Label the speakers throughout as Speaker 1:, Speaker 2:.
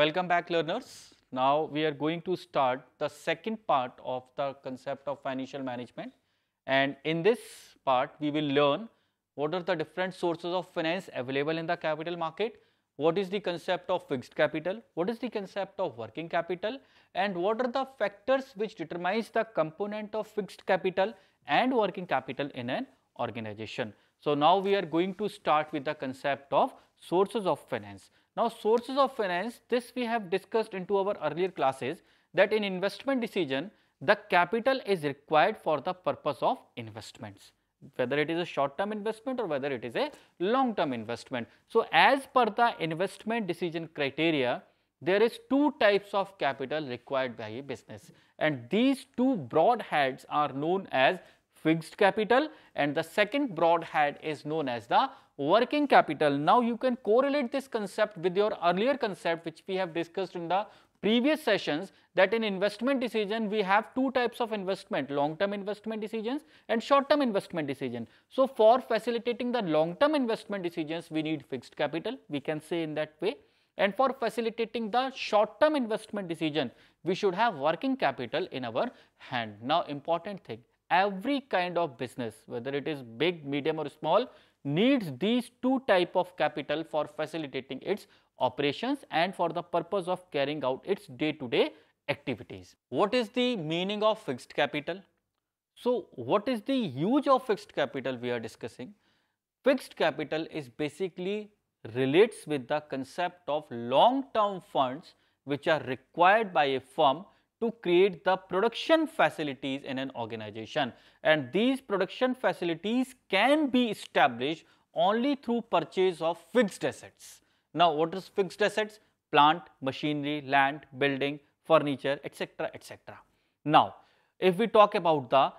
Speaker 1: Welcome back learners. Now we are going to start the second part of the concept of financial management and in this part we will learn what are the different sources of finance available in the capital market, what is the concept of fixed capital, what is the concept of working capital and what are the factors which determines the component of fixed capital and working capital in an organization. So, now we are going to start with the concept of sources of finance. Now, sources of finance this we have discussed into our earlier classes that in investment decision the capital is required for the purpose of investments whether it is a short term investment or whether it is a long term investment. So, as per the investment decision criteria there is two types of capital required by a business and these two broad heads are known as fixed capital and the second broad head is known as the working capital. Now you can correlate this concept with your earlier concept which we have discussed in the previous sessions that in investment decision we have two types of investment long term investment decisions and short term investment decision. So, for facilitating the long term investment decisions we need fixed capital we can say in that way and for facilitating the short term investment decision we should have working capital in our hand. Now, important thing every kind of business whether it is big, medium or small needs these two type of capital for facilitating its operations and for the purpose of carrying out its day to day activities. What is the meaning of fixed capital? So, what is the use of fixed capital we are discussing? Fixed capital is basically relates with the concept of long term funds which are required by a firm to create the production facilities in an organization and these production facilities can be established only through purchase of fixed assets. Now, what is fixed assets? Plant, machinery, land, building, furniture, etc., etc. Now, if we talk about the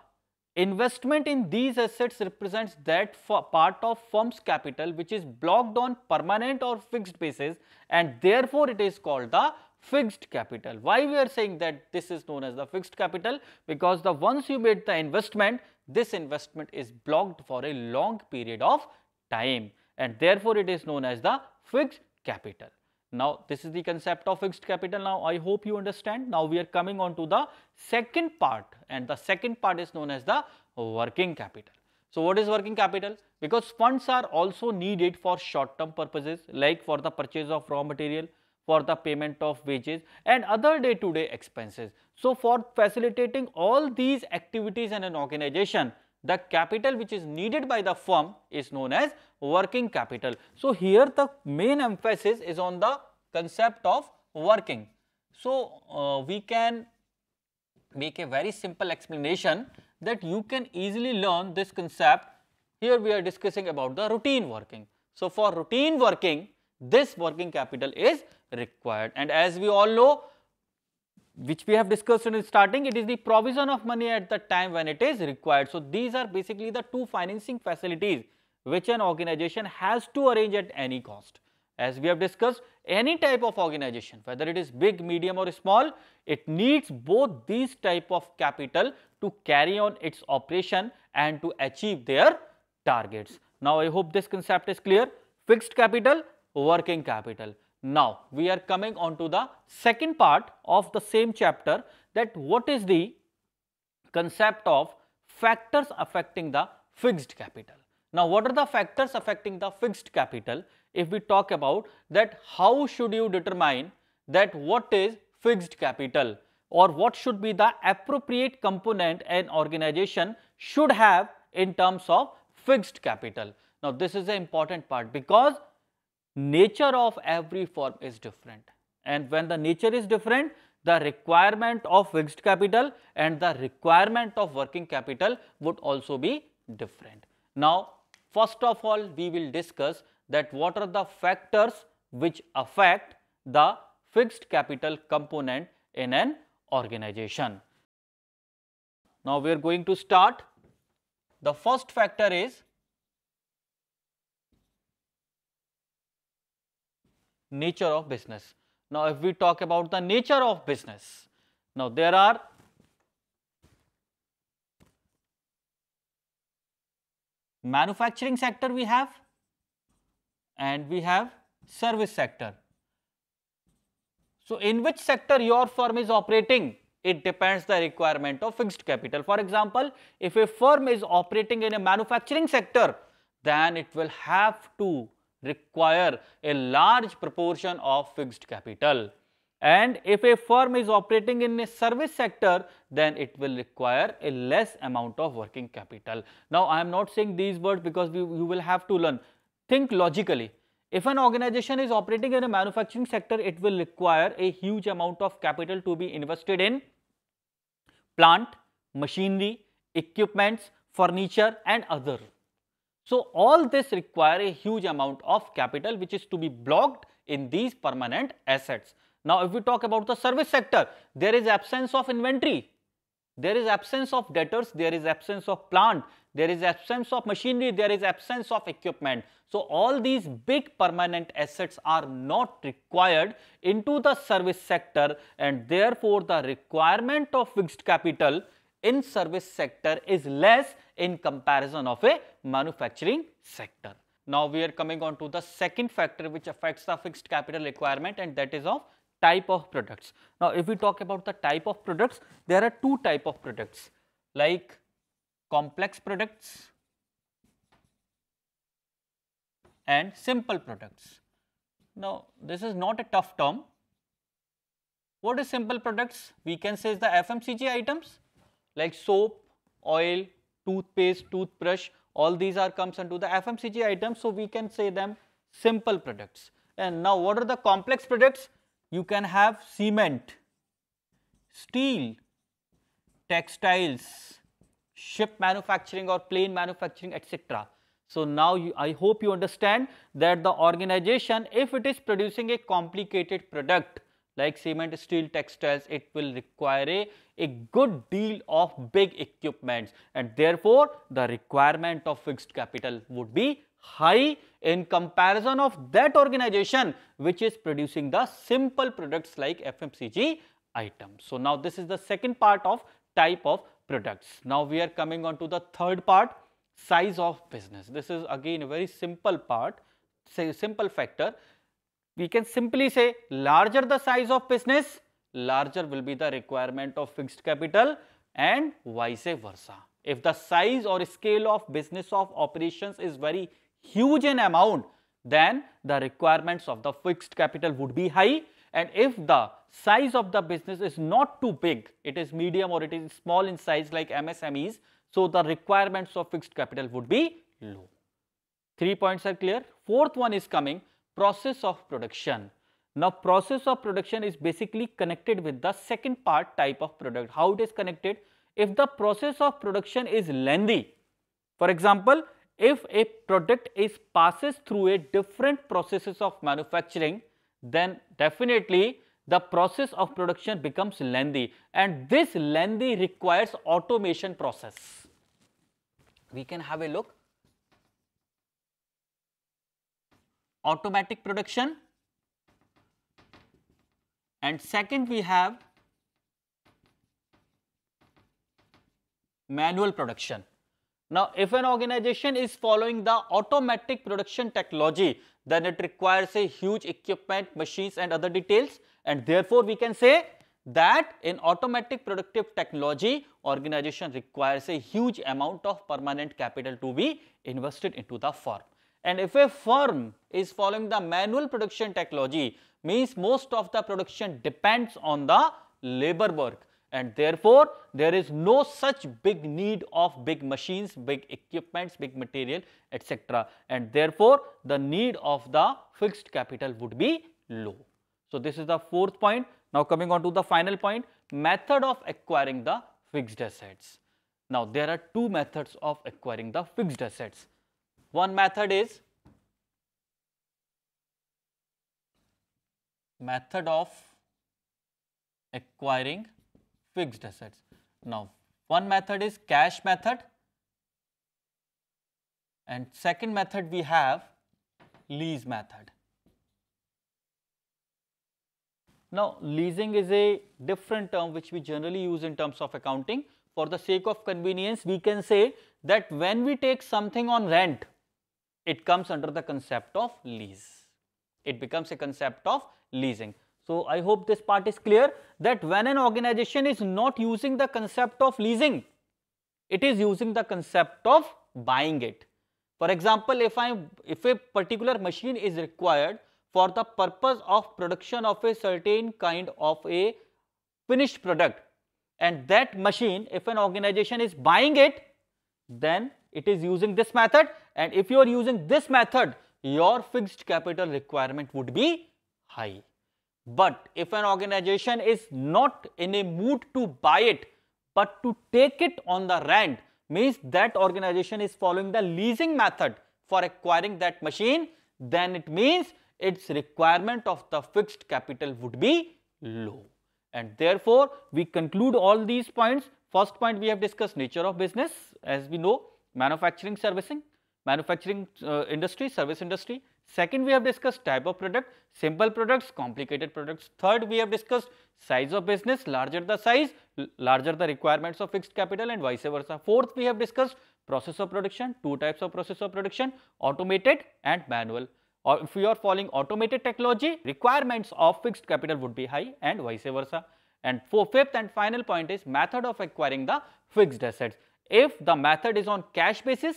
Speaker 1: investment in these assets represents that part of firm's capital which is blocked on permanent or fixed basis and therefore, it is called the fixed capital. Why we are saying that this is known as the fixed capital? Because the once you made the investment, this investment is blocked for a long period of time and therefore it is known as the fixed capital. Now, this is the concept of fixed capital. Now, I hope you understand. Now, we are coming on to the second part and the second part is known as the working capital. So, what is working capital? Because funds are also needed for short term purposes like for the purchase of raw material, for the payment of wages and other day-to-day -day expenses. So, for facilitating all these activities in an organization, the capital which is needed by the firm is known as working capital. So, here the main emphasis is on the concept of working. So, uh, we can make a very simple explanation that you can easily learn this concept. Here we are discussing about the routine working. So, for routine working, this working capital is required. And as we all know, which we have discussed in the starting, it is the provision of money at the time when it is required. So, these are basically the two financing facilities which an organization has to arrange at any cost. As we have discussed, any type of organization, whether it is big, medium or small, it needs both these type of capital to carry on its operation and to achieve their targets. Now, I hope this concept is clear. Fixed capital, working capital. Now, we are coming on to the second part of the same chapter that what is the concept of factors affecting the fixed capital. Now, what are the factors affecting the fixed capital? If we talk about that how should you determine that what is fixed capital or what should be the appropriate component an organization should have in terms of fixed capital. Now, this is an important part because nature of every form is different and when the nature is different the requirement of fixed capital and the requirement of working capital would also be different. Now, first of all we will discuss that what are the factors which affect the fixed capital component in an organization. Now, we are going to start. The first factor is nature of business. Now, if we talk about the nature of business, now there are manufacturing sector we have and we have service sector. So, in which sector your firm is operating? It depends the requirement of fixed capital. For example, if a firm is operating in a manufacturing sector, then it will have to require a large proportion of fixed capital. And if a firm is operating in a service sector, then it will require a less amount of working capital. Now, I am not saying these words because we, you will have to learn. Think logically. If an organization is operating in a manufacturing sector, it will require a huge amount of capital to be invested in plant, machinery, equipments, furniture and other. So, all this require a huge amount of capital which is to be blocked in these permanent assets. Now, if we talk about the service sector, there is absence of inventory, there is absence of debtors, there is absence of plant, there is absence of machinery, there is absence of equipment. So, all these big permanent assets are not required into the service sector and therefore, the requirement of fixed capital in service sector is less in comparison of a manufacturing sector. Now we are coming on to the second factor which affects the fixed capital requirement and that is of type of products. Now if we talk about the type of products, there are two type of products like complex products and simple products. Now this is not a tough term. What is simple products? We can say is the FMCG items like soap, oil, toothpaste, toothbrush all these are comes under the FMCG items. So, we can say them simple products. And now what are the complex products? You can have cement, steel, textiles, ship manufacturing or plane manufacturing etc. So, now you, I hope you understand that the organization if it is producing a complicated product like cement, steel, textiles, it will require a, a good deal of big equipments and therefore, the requirement of fixed capital would be high in comparison of that organization which is producing the simple products like FMCG items. So, now this is the second part of type of products. Now, we are coming on to the third part size of business. This is again a very simple part, say simple factor we can simply say larger the size of business, larger will be the requirement of fixed capital and vice versa. If the size or scale of business of operations is very huge in amount, then the requirements of the fixed capital would be high and if the size of the business is not too big, it is medium or it is small in size like MSMEs, so the requirements of fixed capital would be low. Three points are clear. Fourth one is coming process of production. Now, process of production is basically connected with the second part type of product. How it is connected? If the process of production is lengthy, for example, if a product is passes through a different processes of manufacturing, then definitely the process of production becomes lengthy and this lengthy requires automation process. We can have a look automatic production and second we have manual production. Now, if an organization is following the automatic production technology, then it requires a huge equipment, machines and other details and therefore, we can say that in automatic productive technology, organization requires a huge amount of permanent capital to be invested into the firm. And if a firm is following the manual production technology, means most of the production depends on the labor work and therefore there is no such big need of big machines, big equipments, big material etc. and therefore the need of the fixed capital would be low. So, this is the fourth point. Now, coming on to the final point method of acquiring the fixed assets. Now, there are two methods of acquiring the fixed assets. One method is method of acquiring fixed assets. Now, one method is cash method and second method we have lease method. Now, leasing is a different term which we generally use in terms of accounting. For the sake of convenience, we can say that when we take something on rent, it comes under the concept of lease. It becomes a concept of leasing. So, I hope this part is clear that when an organization is not using the concept of leasing, it is using the concept of buying it. For example, if I if a particular machine is required for the purpose of production of a certain kind of a finished product and that machine if an organization is buying it, then it is using this method and if you are using this method, your fixed capital requirement would be high. But if an organization is not in a mood to buy it, but to take it on the rent means that organization is following the leasing method for acquiring that machine, then it means its requirement of the fixed capital would be low. And therefore, we conclude all these points. First point we have discussed nature of business as we know manufacturing servicing manufacturing uh, industry, service industry. Second, we have discussed type of product, simple products, complicated products. Third, we have discussed size of business, larger the size, larger the requirements of fixed capital and vice versa. Fourth, we have discussed process of production, two types of process of production, automated and manual. Or if you are following automated technology, requirements of fixed capital would be high and vice versa. And for fifth and final point is method of acquiring the fixed assets. If the method is on cash basis,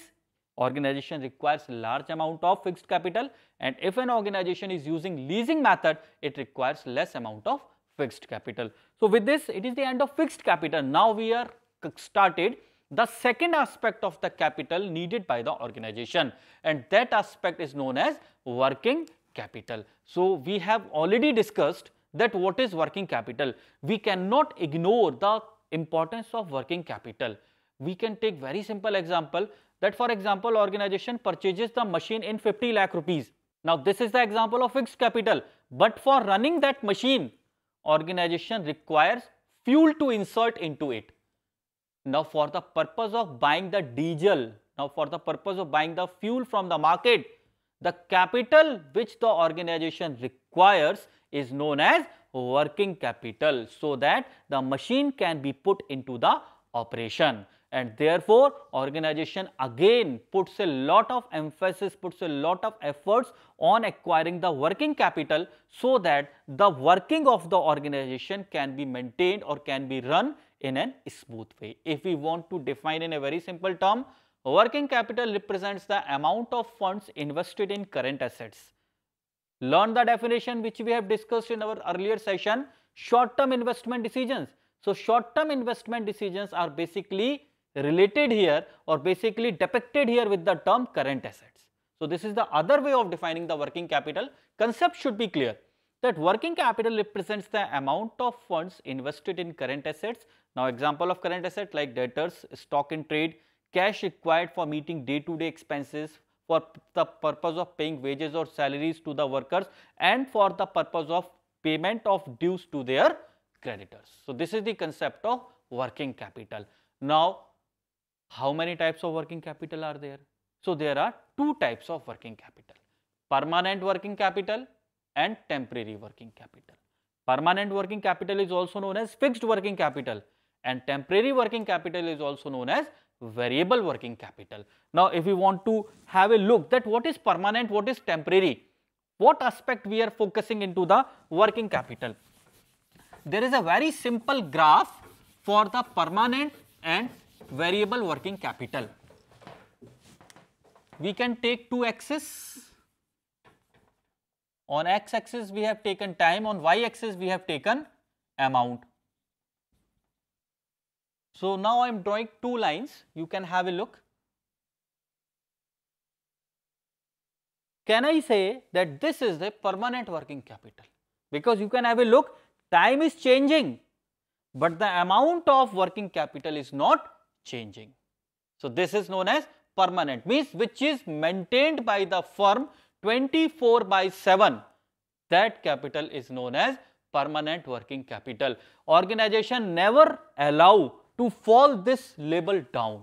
Speaker 1: Organization requires large amount of fixed capital and if an organization is using leasing method, it requires less amount of fixed capital. So, with this it is the end of fixed capital. Now, we are started the second aspect of the capital needed by the organization and that aspect is known as working capital. So, we have already discussed that what is working capital. We cannot ignore the importance of working capital. We can take very simple example that for example organization purchases the machine in 50 lakh rupees. Now this is the example of fixed capital but for running that machine organization requires fuel to insert into it. Now for the purpose of buying the diesel, now for the purpose of buying the fuel from the market, the capital which the organization requires is known as working capital so that the machine can be put into the operation and therefore organization again puts a lot of emphasis, puts a lot of efforts on acquiring the working capital so that the working of the organization can be maintained or can be run in an smooth way. If we want to define in a very simple term, working capital represents the amount of funds invested in current assets. Learn the definition which we have discussed in our earlier session, short term investment decisions. So, short term investment decisions are basically related here or basically depicted here with the term current assets. So, this is the other way of defining the working capital. Concept should be clear that working capital represents the amount of funds invested in current assets. Now, example of current asset like debtors, stock in trade, cash required for meeting day to day expenses for the purpose of paying wages or salaries to the workers and for the purpose of payment of dues to their creditors. So, this is the concept of working capital. Now, how many types of working capital are there? So, there are two types of working capital, permanent working capital and temporary working capital. Permanent working capital is also known as fixed working capital and temporary working capital is also known as variable working capital. Now, if we want to have a look that what is permanent, what is temporary, what aspect we are focusing into the working capital. There is a very simple graph for the permanent and variable working capital. We can take two axes. On x axis we have taken time, on y axis we have taken amount. So, now I am drawing two lines, you can have a look. Can I say that this is the permanent working capital? Because you can have a look, time is changing, but the amount of working capital is not changing. So, this is known as permanent means which is maintained by the firm 24 by 7 that capital is known as permanent working capital. Organization never allow to fall this label down.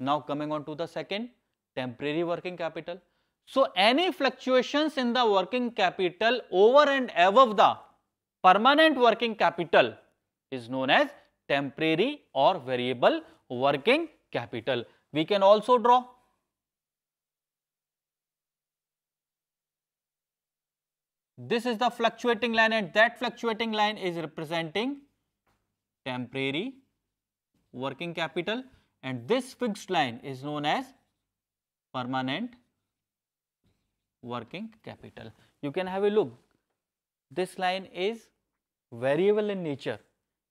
Speaker 1: Now coming on to the second temporary working capital. So, any fluctuations in the working capital over and above the permanent working capital is known as temporary or variable working capital. We can also draw this is the fluctuating line and that fluctuating line is representing temporary working capital and this fixed line is known as permanent working capital. You can have a look, this line is variable in nature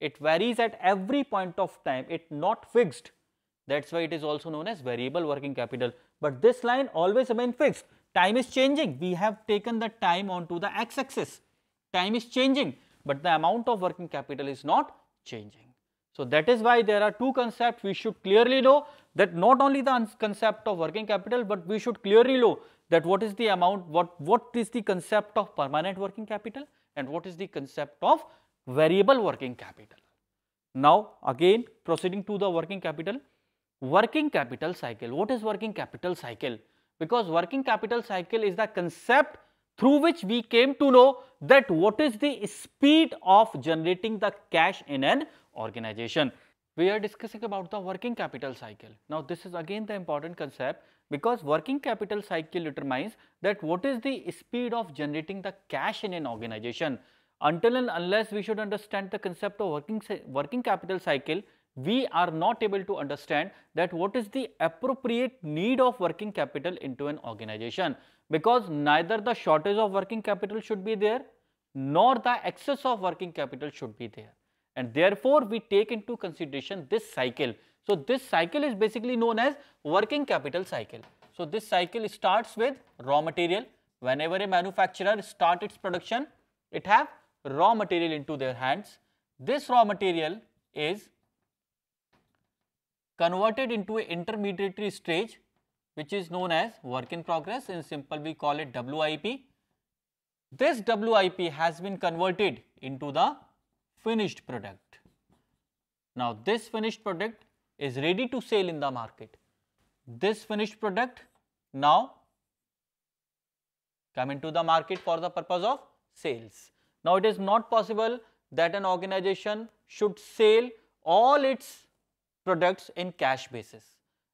Speaker 1: it varies at every point of time, it not fixed. That is why it is also known as variable working capital. But this line always remain fixed. Time is changing. We have taken the time onto the x axis. Time is changing, but the amount of working capital is not changing. So, that is why there are two concepts we should clearly know that not only the concept of working capital, but we should clearly know that what is the amount, what, what is the concept of permanent working capital and what is the concept of variable working capital. Now, again proceeding to the working capital, working capital cycle. What is working capital cycle? Because working capital cycle is the concept through which we came to know that what is the speed of generating the cash in an organization. We are discussing about the working capital cycle. Now, this is again the important concept because working capital cycle determines that what is the speed of generating the cash in an organization until and unless we should understand the concept of working, working capital cycle, we are not able to understand that what is the appropriate need of working capital into an organization because neither the shortage of working capital should be there nor the excess of working capital should be there and therefore we take into consideration this cycle. So, this cycle is basically known as working capital cycle. So, this cycle starts with raw material whenever a manufacturer start its production it have raw material into their hands. This raw material is converted into an intermediary stage which is known as work in progress in simple we call it WIP. This WIP has been converted into the finished product. Now, this finished product is ready to sell in the market. This finished product now come into the market for the purpose of sales. Now, it is not possible that an organization should sell all its products in cash basis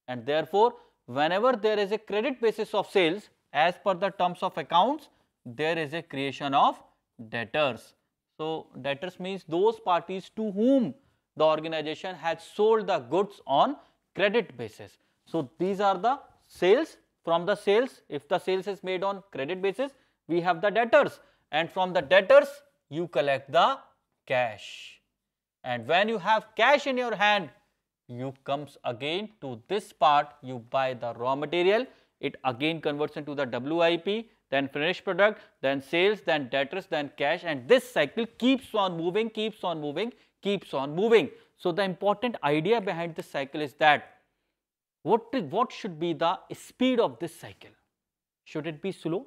Speaker 1: and therefore, whenever there is a credit basis of sales as per the terms of accounts, there is a creation of debtors. So, debtors means those parties to whom the organization has sold the goods on credit basis. So, these are the sales from the sales if the sales is made on credit basis we have the debtors and from the debtors you collect the cash. And when you have cash in your hand, you comes again to this part, you buy the raw material, it again converts into the WIP, then finished product, then sales, then debtors, then cash and this cycle keeps on moving, keeps on moving, keeps on moving. So, the important idea behind this cycle is that what, what should be the speed of this cycle? Should it be slow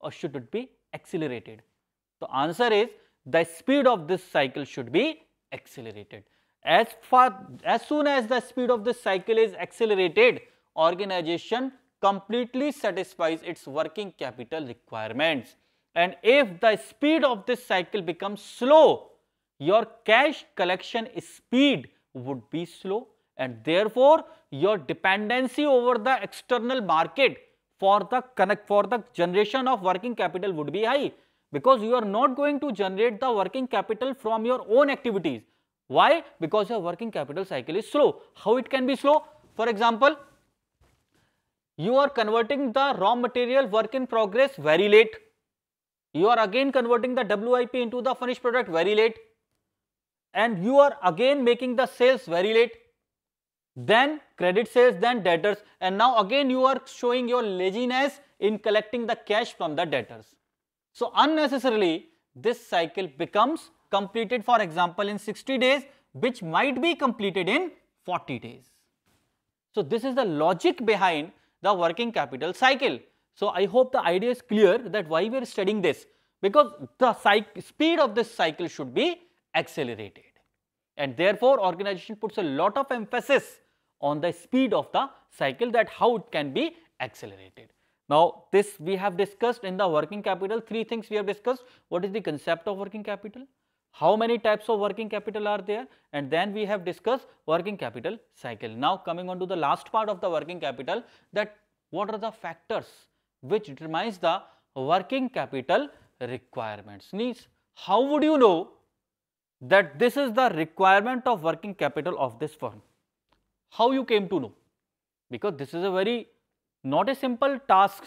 Speaker 1: or should it be accelerated. so answer is the speed of this cycle should be accelerated. As far as soon as the speed of this cycle is accelerated, organization completely satisfies its working capital requirements. And if the speed of this cycle becomes slow, your cash collection speed would be slow and therefore your dependency over the external market for the connect for the generation of working capital would be high because you are not going to generate the working capital from your own activities. Why? Because your working capital cycle is slow. How it can be slow? For example, you are converting the raw material work in progress very late. You are again converting the WIP into the finished product very late and you are again making the sales very late then credit sales, then debtors and now again you are showing your laziness in collecting the cash from the debtors. So, unnecessarily this cycle becomes completed for example in 60 days which might be completed in 40 days. So, this is the logic behind the working capital cycle. So, I hope the idea is clear that why we are studying this because the speed of this cycle should be accelerated and therefore organization puts a lot of emphasis on the speed of the cycle that how it can be accelerated. Now, this we have discussed in the working capital, three things we have discussed. What is the concept of working capital? How many types of working capital are there? And then we have discussed working capital cycle. Now, coming on to the last part of the working capital that what are the factors which determines the working capital requirements needs. How would you know that this is the requirement of working capital of this firm? how you came to know because this is a very not a simple task.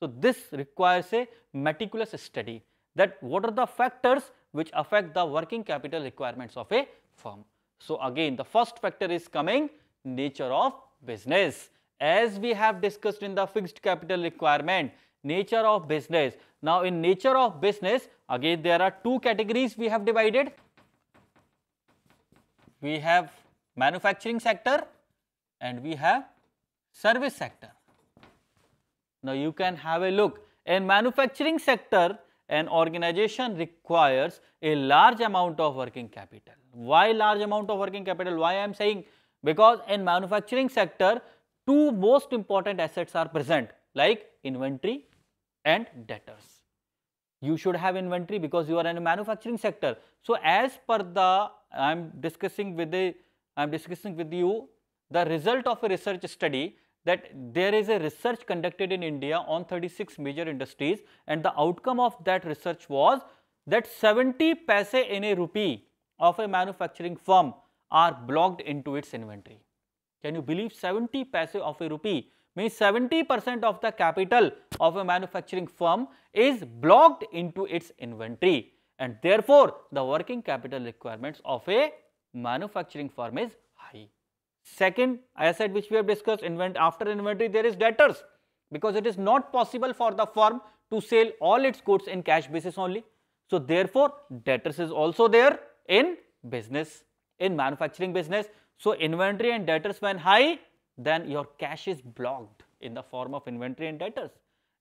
Speaker 1: So, this requires a meticulous study that what are the factors which affect the working capital requirements of a firm. So, again the first factor is coming nature of business. As we have discussed in the fixed capital requirement, nature of business. Now, in nature of business again there are two categories we have divided. We have manufacturing sector and we have service sector. Now, you can have a look in manufacturing sector an organization requires a large amount of working capital. Why large amount of working capital? Why I am saying because in manufacturing sector two most important assets are present like inventory and debtors. You should have inventory because you are in a manufacturing sector. So, as per the I am discussing with the I am discussing with you the result of a research study that there is a research conducted in India on 36 major industries and the outcome of that research was that 70 paise in a rupee of a manufacturing firm are blocked into its inventory. Can you believe 70 paise of a rupee means 70 percent of the capital of a manufacturing firm is blocked into its inventory and therefore, the working capital requirements of a manufacturing firm is high. Second asset which we have discussed invent after inventory there is debtors because it is not possible for the firm to sell all its goods in cash basis only. So, therefore, debtors is also there in business, in manufacturing business. So, inventory and debtors when high then your cash is blocked in the form of inventory and debtors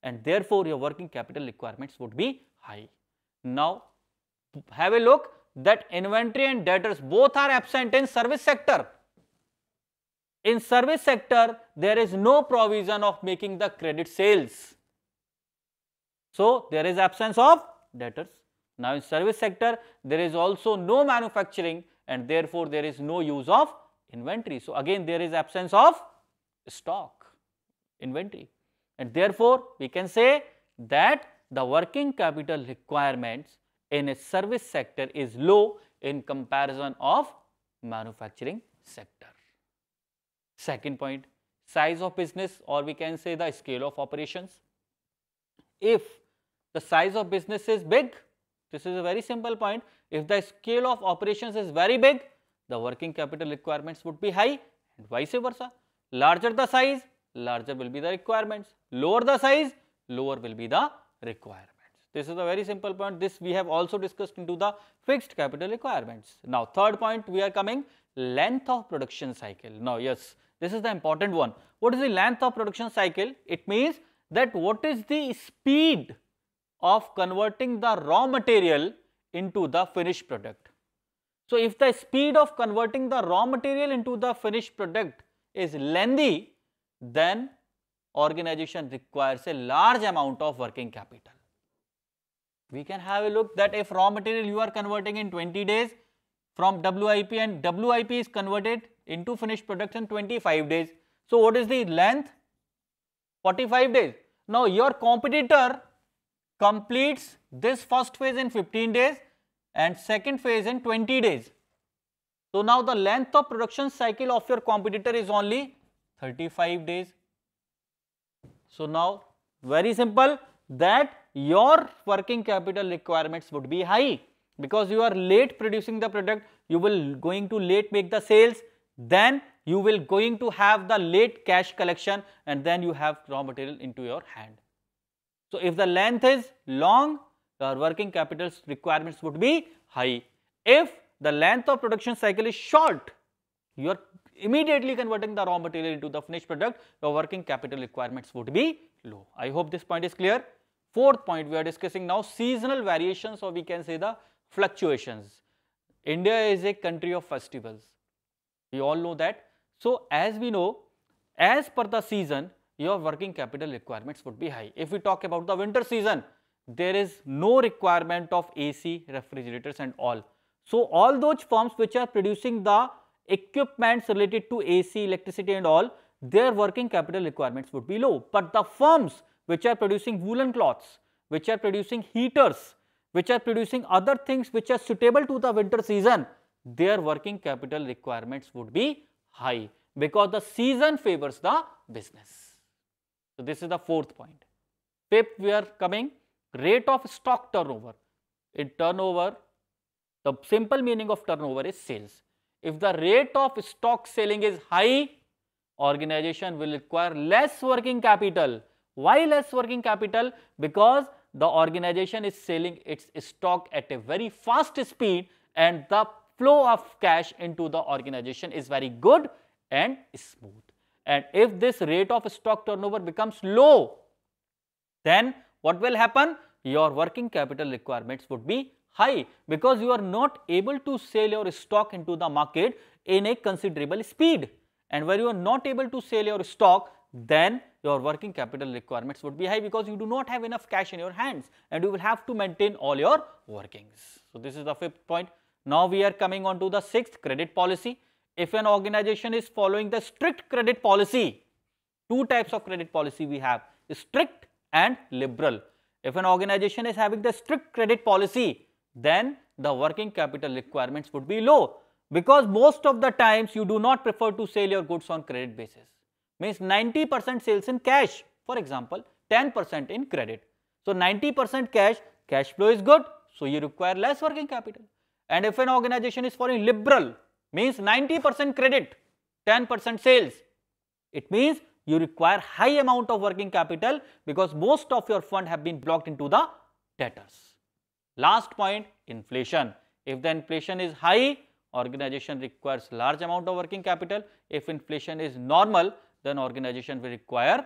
Speaker 1: and therefore, your working capital requirements would be high. Now, have a look that inventory and debtors both are absent in service sector in service sector, there is no provision of making the credit sales. So, there is absence of debtors. Now, in service sector, there is also no manufacturing and therefore, there is no use of inventory. So, again there is absence of stock inventory and therefore, we can say that the working capital requirements in a service sector is low in comparison of manufacturing sector. Second point, size of business or we can say the scale of operations. If the size of business is big, this is a very simple point, if the scale of operations is very big, the working capital requirements would be high and vice versa. Larger the size, larger will be the requirements, lower the size, lower will be the requirements. This is a very simple point, this we have also discussed into the fixed capital requirements. Now, third point we are coming length of production cycle. Now, yes, this is the important one. What is the length of production cycle? It means that what is the speed of converting the raw material into the finished product. So, if the speed of converting the raw material into the finished product is lengthy, then organization requires a large amount of working capital. We can have a look that if raw material you are converting in 20 days from WIP and WIP is converted into finished production 25 days. So, what is the length? 45 days. Now, your competitor completes this first phase in 15 days and second phase in 20 days. So, now the length of production cycle of your competitor is only 35 days. So, now very simple that your working capital requirements would be high because you are late producing the product, you will going to late make the sales then you will going to have the late cash collection and then you have raw material into your hand. So, if the length is long, your working capital requirements would be high. If the length of production cycle is short, you are immediately converting the raw material into the finished product, your working capital requirements would be low. I hope this point is clear. Fourth point, we are discussing now seasonal variations or we can say the fluctuations. India is a country of festivals. We all know that. So, as we know, as per the season, your working capital requirements would be high. If we talk about the winter season, there is no requirement of AC, refrigerators and all. So, all those firms which are producing the equipments related to AC, electricity and all, their working capital requirements would be low. But the firms which are producing woolen cloths, which are producing heaters, which are producing other things which are suitable to the winter season, their working capital requirements would be high because the season favors the business. So, this is the fourth point. Fifth, we are coming rate of stock turnover. In turnover, the simple meaning of turnover is sales. If the rate of stock selling is high, organization will require less working capital. Why less working capital? Because the organization is selling its stock at a very fast speed and the flow of cash into the organization is very good and smooth. And if this rate of stock turnover becomes low, then what will happen? Your working capital requirements would be high because you are not able to sell your stock into the market in a considerable speed. And when you are not able to sell your stock, then your working capital requirements would be high because you do not have enough cash in your hands and you will have to maintain all your workings. So, this is the fifth point. Now we are coming on to the sixth credit policy. If an organization is following the strict credit policy, two types of credit policy we have, strict and liberal. If an organization is having the strict credit policy, then the working capital requirements would be low because most of the times you do not prefer to sell your goods on credit basis. Means 90% sales in cash, for example, 10% in credit. So, 90% cash, cash flow is good, so you require less working capital. And if an organization is following liberal, means 90% credit, 10% sales, it means you require high amount of working capital because most of your fund have been blocked into the debtors. Last point, inflation. If the inflation is high, organization requires large amount of working capital. If inflation is normal, then organization will require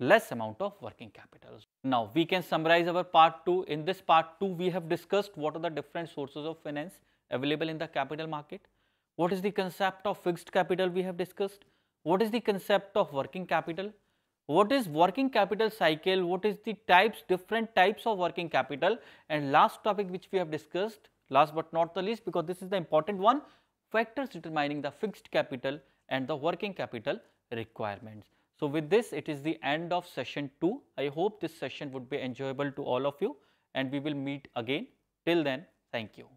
Speaker 1: less amount of working capital. Now, we can summarize our part 2. In this part 2, we have discussed what are the different sources of finance available in the capital market. What is the concept of fixed capital we have discussed? What is the concept of working capital? What is working capital cycle? What is the types, different types of working capital? And last topic which we have discussed, last but not the least because this is the important one, factors determining the fixed capital and the working capital requirements. So, with this it is the end of session 2. I hope this session would be enjoyable to all of you and we will meet again. Till then, thank you.